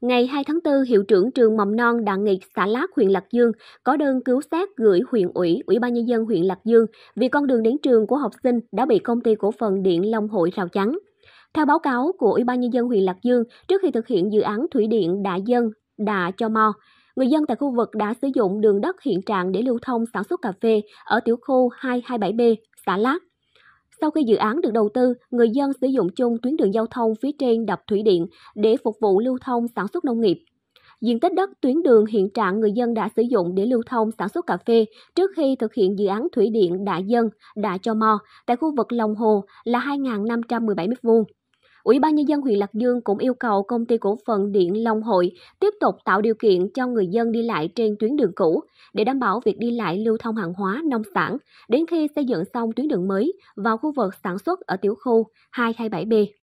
Ngày 2 tháng 4, hiệu trưởng trường mầm non Đặng Nghị, xã Lát, huyện Lạc Dương có đơn cứu xét gửi huyện ủy, ủy ban nhân dân huyện Lạc Dương vì con đường đến trường của học sinh đã bị công ty cổ phần điện Long Hội rào chắn. Theo báo cáo của Ủy ban nhân dân huyện Lạc Dương, trước khi thực hiện dự án thủy điện Đạ Dân, Đạ Cho Mo, người dân tại khu vực đã sử dụng đường đất hiện trạng để lưu thông sản xuất cà phê ở tiểu khu 227B, xã Lát. Sau khi dự án được đầu tư, người dân sử dụng chung tuyến đường giao thông phía trên đập thủy điện để phục vụ lưu thông sản xuất nông nghiệp. Diện tích đất tuyến đường hiện trạng người dân đã sử dụng để lưu thông sản xuất cà phê trước khi thực hiện dự án thủy điện Đại Dân, Đại Cho Mò tại khu vực Lòng Hồ là 2.517 m2. Ủy ban Nhân dân huyện Lạc Dương cũng yêu cầu công ty cổ phần Điện Long Hội tiếp tục tạo điều kiện cho người dân đi lại trên tuyến đường cũ để đảm bảo việc đi lại lưu thông hàng hóa, nông sản đến khi xây dựng xong tuyến đường mới vào khu vực sản xuất ở tiểu khu 227B.